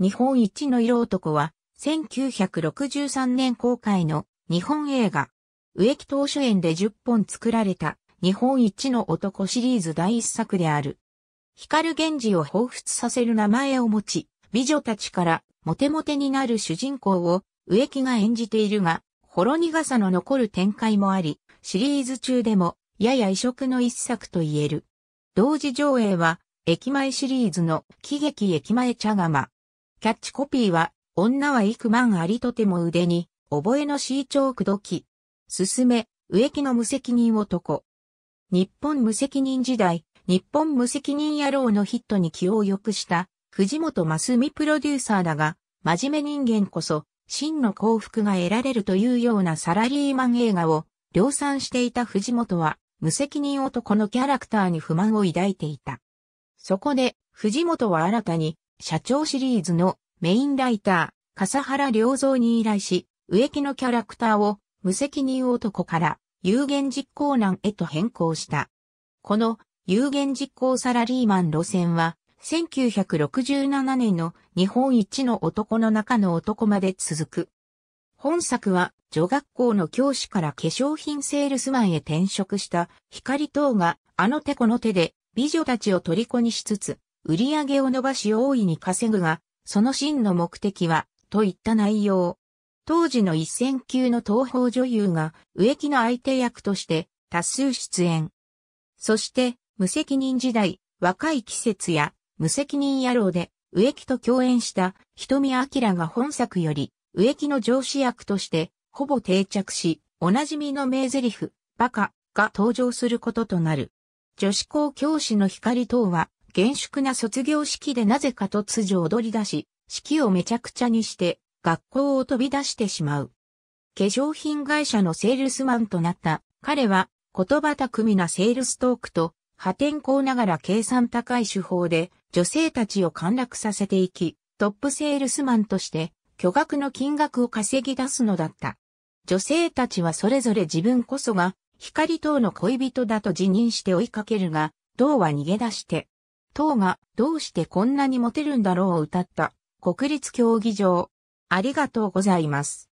日本一の色男は、1963年公開の日本映画、植木投手園で10本作られた日本一の男シリーズ第一作である。光源氏を彷彿させる名前を持ち、美女たちからモテモテになる主人公を植木が演じているが、ほろ苦さの残る展開もあり、シリーズ中でもやや異色の一作と言える。同時上映は、駅前シリーズの喜劇駅前茶釜、キャッチコピーは、女は幾万ありとても腕に、覚えのシーチョーくどき。進め、植木の無責任男。日本無責任時代、日本無責任野郎のヒットに気を良くした藤本真澄プロデューサーだが、真面目人間こそ真の幸福が得られるというようなサラリーマン映画を量産していた藤本は無責任男のキャラクターに不満を抱いていた。そこで藤本は新たに社長シリーズのメインライター、笠原良造に依頼し、植木のキャラクターを無責任男から有限実行難へと変更した。この有限実行サラリーマン路線は、1967年の日本一の男の中の男まで続く。本作は女学校の教師から化粧品セールスマンへ転職した光等があの手この手で美女たちを虜にしつつ売り上げを伸ばし大いに稼ぐが、その真の目的は、といった内容。当時の一線級の東方女優が植木の相手役として多数出演。そして、無責任時代、若い季節や無責任野郎で植木と共演した瞳明が本作より植木の上司役としてほぼ定着し、おなじみの名台詞、バカが登場することとなる。女子校教師の光等は厳粛な卒業式でなぜか突如踊り出し、式をめちゃくちゃにして、学校を飛び出してしまう。化粧品会社のセールスマンとなった彼は言葉巧みなセールストークと破天荒ながら計算高い手法で女性たちを陥落させていき、トップセールスマンとして巨額の金額を稼ぎ出すのだった。女性たちはそれぞれ自分こそが光等の恋人だと自認して追いかけるが、等は逃げ出して党がどうしてこんなにモテるんだろうを歌った国立競技場。ありがとうございます。